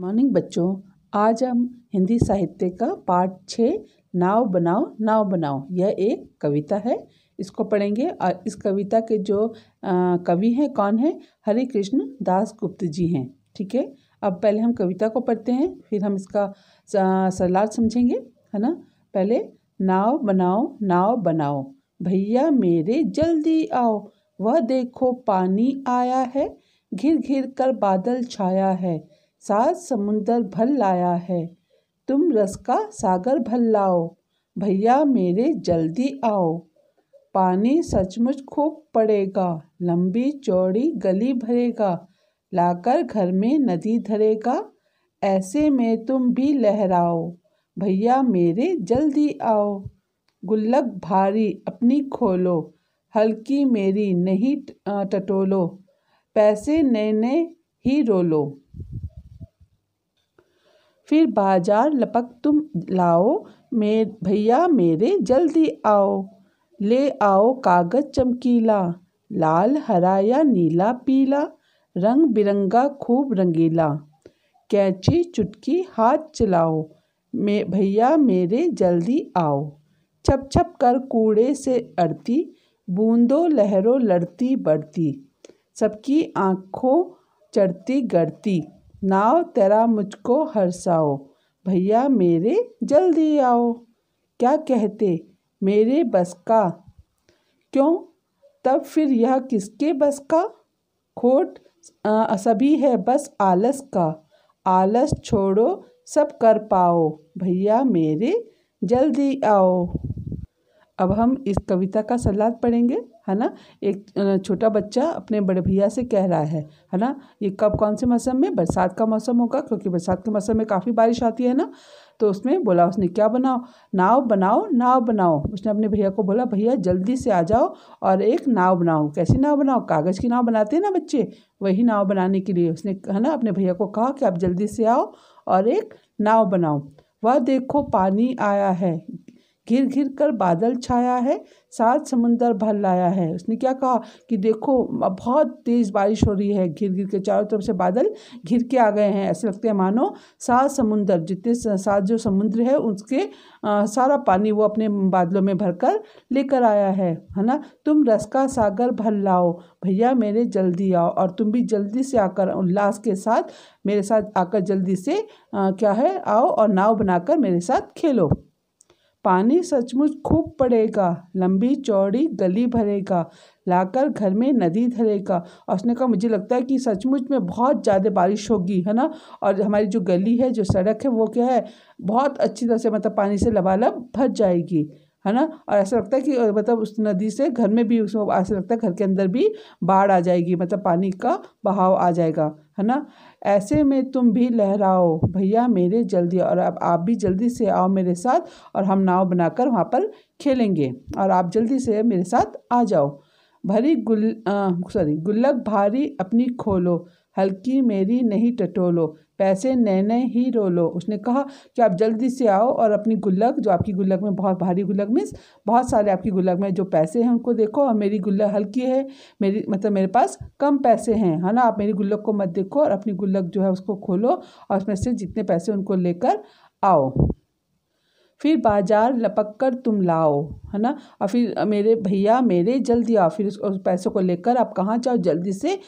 morning बच्चों आज हम हिंदी साहित्य का पाठ छः नाव बनाओ नाव बनाओ यह एक कविता है इसको पढ़ेंगे और इस कविता के जो कवि हैं कौन हैं हरे कृष्ण दास गुप्त जी हैं ठीक है अब पहले हम कविता को पढ़ते हैं फिर हम इसका सरलार समझेंगे है ना पहले नाव बनाओ नाव बनाओ भैया मेरे जल्दी आओ वह देखो पानी आया है घिर घिर कर बादल छाया है सात समुंदर भर लाया है तुम रस का सागर भर लाओ भैया मेरे जल्दी आओ पानी सचमुच खूब पड़ेगा लंबी चौड़ी गली भरेगा लाकर घर में नदी धरेगा ऐसे में तुम भी लहराओ भैया मेरे जल्दी आओ गुल्लक भारी अपनी खोलो हल्की मेरी नहीं टटोलो पैसे नए नए ही रोलो फिर बाजार लपक तुम लाओ मे भैया मेरे जल्दी आओ ले आओ कागज चमकीला लाल हरा या नीला पीला रंग बिरंगा खूब रंगीला कैची चुटकी हाथ चलाओ मे भैया मेरे जल्दी आओ छप छप कर कूड़े से अड़ती बूंदों लहरों लड़ती बढ़ती सबकी आँखों चढ़ती गढ़ती नाव तेरा मुझको हरसाओ भैया मेरे जल्दी आओ क्या कहते मेरे बस का क्यों तब फिर यह किसके बस का खोट आ, सभी है बस आलस का आलस छोड़ो सब कर पाओ भैया मेरे जल्दी आओ अब हम इस कविता का सलाद पढ़ेंगे है ना एक छोटा बच्चा अपने बड़े भैया से कह रहा है है ना ये कब कौन से मौसम में बरसात का मौसम होगा क्योंकि बरसात के मौसम में काफ़ी बारिश आती है ना तो उसमें बोला उसने क्या बनाओ नाव बनाओ नाव बनाओ उसने अपने भैया को बोला भैया जल्दी से आ जाओ और एक नाव बनाओ कैसी नाव बनाओ कागज़ की नाव बनाते हैं ना बच्चे वही नाव बनाने के लिए उसने है ना अपने भैया को कहा कि आप जल्दी से आओ और एक नाव बनाओ वह देखो पानी आया है घिर घिर कर बादल छाया है सात समुंदर भर लाया है उसने क्या कहा कि देखो बहुत तेज़ बारिश हो रही है घिर घिर के चारों तरफ से बादल घिर के आ गए हैं ऐसे लगते हैं मानो सात समुंदर जितने सात जो समुद्र है उसके आ, सारा पानी वो अपने बादलों में भरकर लेकर आया है है ना तुम रस का सागर भर लाओ भैया मेरे जल्दी आओ और तुम भी जल्दी से आकर उल्लास के साथ मेरे साथ आकर जल्दी से आ, क्या है आओ और नाव बनाकर मेरे साथ खेलो पानी सचमुच खूब पड़ेगा लंबी चौड़ी गली भरेगा लाकर घर में नदी धरेगा और उसने कहा मुझे लगता है कि सचमुच में बहुत ज़्यादा बारिश होगी है ना और हमारी जो गली है जो सड़क है वो क्या है बहुत अच्छी तरह से मतलब पानी से लबालब भर जाएगी है ना और ऐसा लगता है कि मतलब उस नदी से घर में भी उसमें ऐसा लगता है घर के अंदर भी बाढ़ आ जाएगी मतलब पानी का बहाव आ जाएगा है ना ऐसे में तुम भी लहराओ भैया मेरे जल्दी और अब आप भी जल्दी से आओ मेरे साथ और हम नाव बनाकर वहाँ पर खेलेंगे और आप जल्दी से मेरे साथ आ जाओ भरी गुल सॉरी गुल्लक भारी अपनी खोलो हल्की मेरी नहीं टटोलो पैसे नए नए ही रोलो उसने कहा कि आप जल्दी से आओ और अपनी गुल्लक जो आपकी गुल्लक में बहुत भारी गुल्लक मीन्स बहुत सारे आपकी गुल्लक में जो पैसे हैं उनको देखो और मेरी गुल्लक हल्की है मेरी मतलब मेरे पास कम पैसे हैं है ना आप मेरी गुल्लक को मत देखो और अपनी गुल्लक जो है उसको खोलो और उसमें से जितने पैसे उनको लेकर आओ फिर बाजार लपक कर तुम लाओ है ना और फिर मेरे भैया मेरे जल्दी आओ फिर उस पैसों को लेकर आप कहाँ जाओ जल्दी से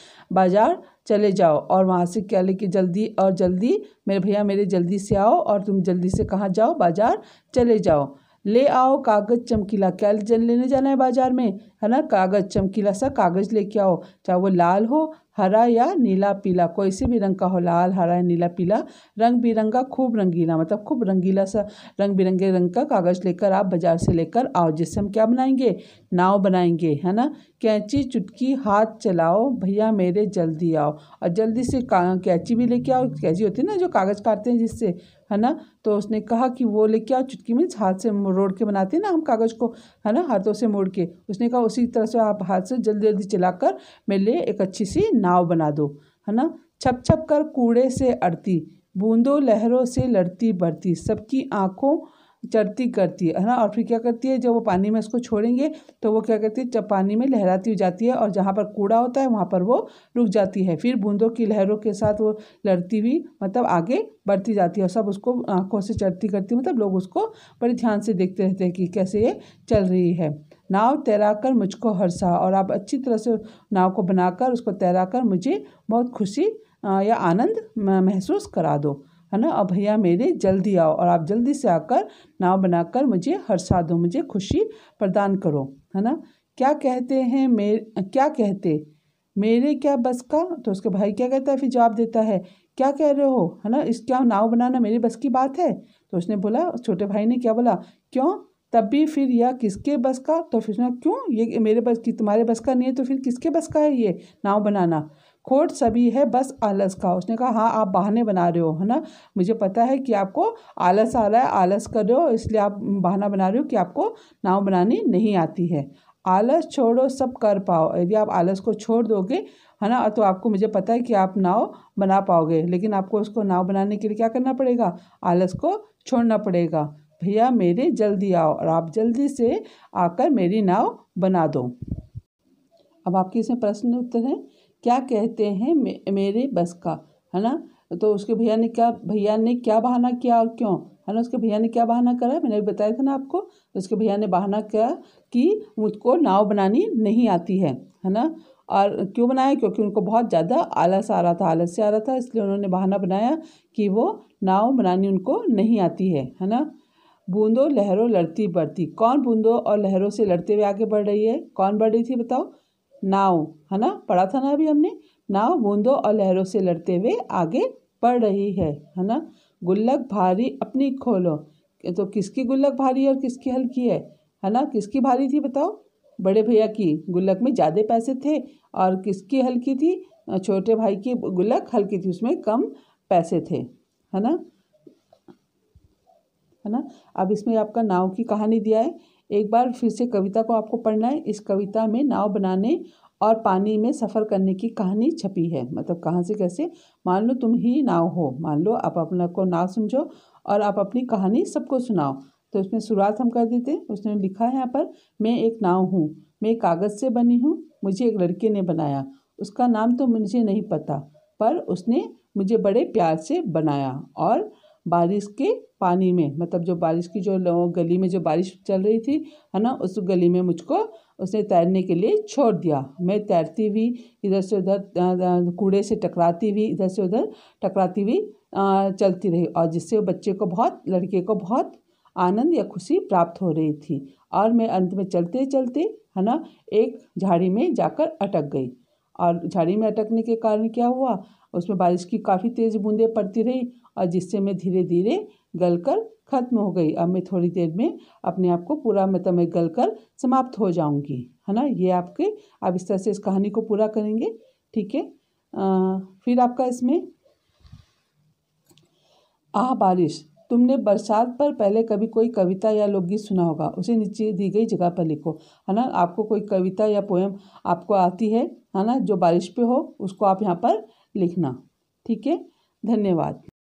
बाजार चले जाओ और वहाँ से क्या लेके जल्दी और जल्दी मेरे भैया मेरे जल्दी से आओ और तुम जल्दी से कहाँ जाओ बाजार चले जाओ ले आओ कागज़ चमकीला क्या लेने जाना है बाजार में है ना कागज़ चमकीला सा कागज़ लेके आओ चाहे वो लाल हो हरा या नीला पीला कोई सी भी रंग का हो लाल हरा या नीला पीला रंग बिरंगा खूब रंगीला मतलब खूब रंगीला सा रंग बिरंगे रंग का कागज़ लेकर आप बाज़ार से लेकर आओ जिससे हम क्या बनाएंगे नाव बनाएंगे है ना कैंची चुटकी हाथ चलाओ भैया मेरे जल्दी आओ और जल्दी से कैंची भी लेके आओ कैंची होती है ना जो कागज़ काटते हैं जिससे है ना तो उसने कहा कि वो लेके आओ चुटकी मीन्स हाथ से रोड़ के बनाते हैं ना हम कागज़ को है ना हाथों से मोड़ के उसने कहा उसी तरह से आप हाथ से जल्दी जल्दी चलाकर मेरे लिए एक अच्छी सी नाव बना दो है ना छप छप कर कूड़े से अड़ती बूंदों लहरों से लड़ती बढ़ती सबकी आँखों चढ़ती करती है ना और फिर क्या करती है जब वो पानी में इसको छोड़ेंगे तो वो क्या करती है जब पानी में लहराती हुई जाती है और जहाँ पर कूड़ा होता है वहाँ पर वो रुक जाती है फिर बूंदों की लहरों के साथ वो लड़ती हुई मतलब आगे बढ़ती जाती है और सब उसको आँखों से चढ़ती करती मतलब लोग उसको बड़े ध्यान से देखते रहते हैं कि कैसे ये चल रही है नाव तैराकर मुझको हर्षा और आप अच्छी तरह से नाव को बनाकर उसको तैराकर मुझे बहुत खुशी या आनंद महसूस करा दो है ना अब भैया मेरे जल्दी आओ और आप जल्दी से आकर नाव बनाकर मुझे हर्षा दो मुझे खुशी प्रदान करो है ना क्या कहते हैं मेरे क्या कहते मेरे क्या बस का तो उसके भाई क्या कहता है फिर जवाब देता है क्या कह रहे हो है ना इस क्या नाव बनाना मेरे बस की बात है तो उसने बोला छोटे भाई ने क्या बोला क्यों तब भी फिर यह किसके बस का तो फिर उसने क्यों ये मेरे बस की तुम्हारे बस का नहीं है तो फिर किसके बस का है ये नाव बनाना खोट सभी है बस आलस का उसने कहा हाँ आप बहाने बना रहे हो है ना मुझे पता है कि आपको आलस आ रहा है आलस कर रहे हो इसलिए आप बहाना बना रहे हो कि आपको नाव बनानी नहीं आती है आलस छोड़ो सब कर पाओ यदि आप आलस को छोड़ दोगे है ना तो आपको मुझे पता है कि आप नाव बना पाओगे लेकिन आपको उसको नाव बनाने के लिए क्या करना पड़ेगा आलस को छोड़ना पड़ेगा भैया मेरे जल्दी आओ और आप जल्दी से आकर मेरी नाव बना दो अब आपके इसमें प्रश्न उत्तर हैं क्या कहते हैं मे, मेरे बस का है ना तो उसके भैया ने क्या भैया ने क्या बहाना किया और क्यों है ना उसके भैया ने क्या बहाना करा मैंने भी बताया था ना आपको तो उसके भैया ने बहाना किया कि मुझको नाव बनानी नहीं आती है है ना और क्यों बनाया क्योंकि उनको बहुत ज़्यादा आलस आ रहा था आलस से आ रहा था इसलिए उन्होंने बहाना बनाया कि वो नाव बनानी उनको नहीं आती है है ना बूंदों लहरों लड़ती बढ़ती कौन बूंदों और लहरों से लड़ते हुए आगे बढ़ रही है कौन बढ़ रही थी बताओ नाव है ना पढ़ा था ना अभी हमने नाव बूंदों और लहरों से लड़ते हुए आगे बढ़ रही है है ना गुल्लक भारी अपनी खोलो तो किसकी गुल्लक भारी और किसकी हल्की है है ना किसकी भारी थी बताओ बड़े भैया की गुल्लक में ज़्यादा पैसे थे और किसकी हल्की थी छोटे भाई की गुल्लक हल्की थी उसमें कम पैसे थे है ना है ना अब इसमें आपका नाव की कहानी दिया है एक बार फिर से कविता को आपको पढ़ना है इस कविता में नाव बनाने और पानी में सफ़र करने की कहानी छपी है मतलब कहाँ से कैसे मान लो तुम ही नाव हो मान लो आप अपना को नाव समझो और आप अपनी कहानी सबको सुनाओ तो इसमें शुरुआत हम कर देते हैं उसने लिखा है यहाँ पर मैं एक नाव हूँ मैं कागज़ से बनी हूँ मुझे एक लड़के ने बनाया उसका नाम तो मुझे नहीं पता पर उसने मुझे बड़े प्यार से बनाया और बारिश के पानी में मतलब जो बारिश की जो गली में जो बारिश चल रही थी है ना उस गली में मुझको उसने तैरने के लिए छोड़ दिया मैं तैरती हुई इधर से उधर कूड़े से टकराती हुई इधर से उधर टकराती हुई चलती रही और जिससे बच्चे को बहुत लड़के को बहुत आनंद या खुशी प्राप्त हो रही थी और मैं अंत में चलते चलते है ना एक झाड़ी में जाकर अटक गई और झाड़ी में अटकने के कारण क्या हुआ उसमें बारिश की काफ़ी तेज़ बूंदें पड़ती रही और जिससे मैं धीरे धीरे गल कर ख़त्म हो गई अब मैं थोड़ी देर में अपने आप को पूरा मतलब मैं तो गल कर समाप्त हो जाऊँगी है ना ये आपके आप इस तरह से इस कहानी को पूरा करेंगे ठीक है फिर आपका इसमें आ बारिश तुमने बरसात पर पहले कभी कोई कविता या लोकगीत सुना होगा उसे नीचे दी गई जगह पर लिखो है ना आपको कोई कविता या पोएम आपको आती है है ना जो बारिश पे हो उसको आप यहाँ पर लिखना ठीक है धन्यवाद